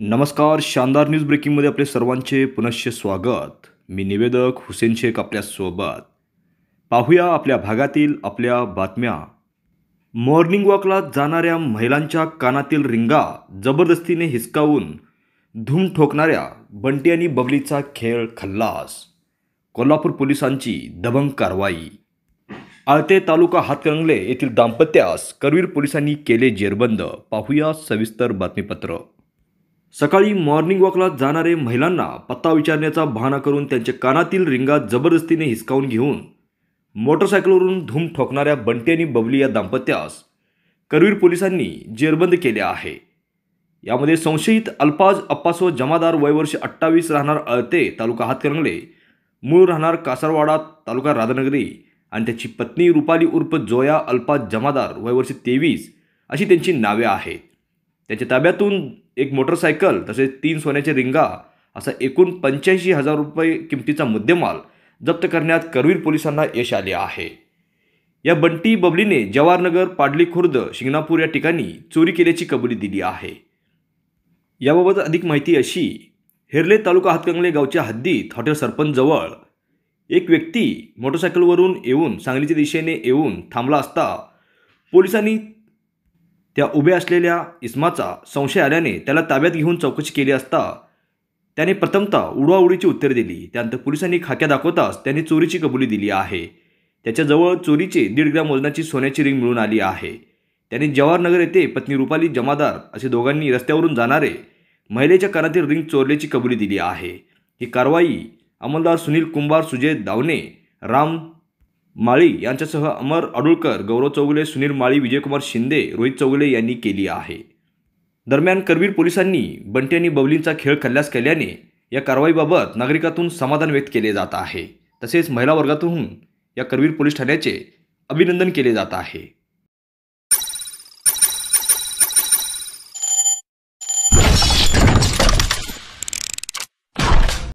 नमस्कार शानदार न्यूज ब्रेकिंगमध्ये आपले सर्वांचे पुनश्च स्वागत मी निवेदक हुसेन शेख आपल्यासोबत पाहूया आपल्या भागातील आपल्या बातम्या मॉर्निंग वॉकला जाणाऱ्या महिलांच्या कानातील रिंगा जबरदस्तीने हिसकावून धूम ठोकणाऱ्या बंटी आणि बबलीचा खेळ खल्लास कोल्हापूर पोलिसांची दबंग कारवाई आळते तालुका हातकंगले येथील दाम्पत्यास करवीर पोलिसांनी केले जेरबंद पाहूया सविस्तर बातमीपत्र सकाळी मॉर्निंग वॉकला जाणारे महिलांना पत्ता विचारण्याचा बहाणा करून त्यांच्या कानातील रिंगा जबरदस्तीने हिसकावून घेऊन मोटरसायकलवरून धूम ठोकणाऱ्या बंटी आणि बबली या दाम्पत्यास करवीर पोलिसांनी जेरबंद केले आहे यामध्ये संशयित अल्पाज अप्पासो जमादार वयवर्ष अठ्ठावीस राहणार अळते तालुका हातकरंगले मूळ राहणार कासारवाडा तालुका राधानगरी आणि त्याची पत्नी रुपाली उर्फ जोया अल्पाज जमादार वयवर्ष तेवीस अशी त्यांची नावे आहेत त्याच्या ताब्यातून एक मोटरसायकल तसेच तीन सोन्याचे रिंगा असा एकूण पंच्याऐंशी हजार रुपये किमतीचा मुद्देमाल जप्त करण्यात करवीर पोलिसांना यश आले आहे या बंटी बबलीने जवाहरनगर पाडली खुर्द शिंगणापूर या ठिकाणी चोरी केल्याची कबुली दिली आहे याबाबत अधिक माहिती अशी हेर्ले तालुका हातकंगले गावच्या हद्दीत हॉटेल सरपंचजवळ एक व्यक्ती मोटरसायकलवरून येऊन सांगलीच्या दिशेने येऊन थांबला असता पोलिसांनी त्या उभ्या असलेल्या इस्माचा संशय आल्याने त्याला ताब्यात घेऊन चौकशी केली असता त्याने प्रथमतः उडवाउडीची उत्तर दिली त्यानंतर पोलिसांनी खाक्या दाखवताच त्याने चोरीची कबुली दिली आहे त्याच्याजवळ चोरीचे दीड ग्रॅम वजनाची सोन्याची रिंग मिळून आली आहे त्याने जवाहरनगर येथे पत्नी रुपाली जमादार असे दोघांनी रस्त्यावरून जाणारे महिलेच्या कानातील रिंग चोरल्याची कबुली दिली आहे ही कारवाई अंमलदार सुनील कुंभार सुजय दावणे राम माळी यांच्यासह अमर अडुळकर गौरव चौगुले सुनील माळी विजयकुमार शिंदे रोहित चौगुले यांनी केली आहे दरम्यान करवीर पोलिसांनी बंटे आणि बवलींचा खेळ खल्ल्यास केल्याने या कारवाईबाबत नागरिकातून समाधान व्यक्त केले जात आहे तसेच महिला वर्गातून या करवीर पोलीस ठाण्याचे अभिनंदन केले जात आहे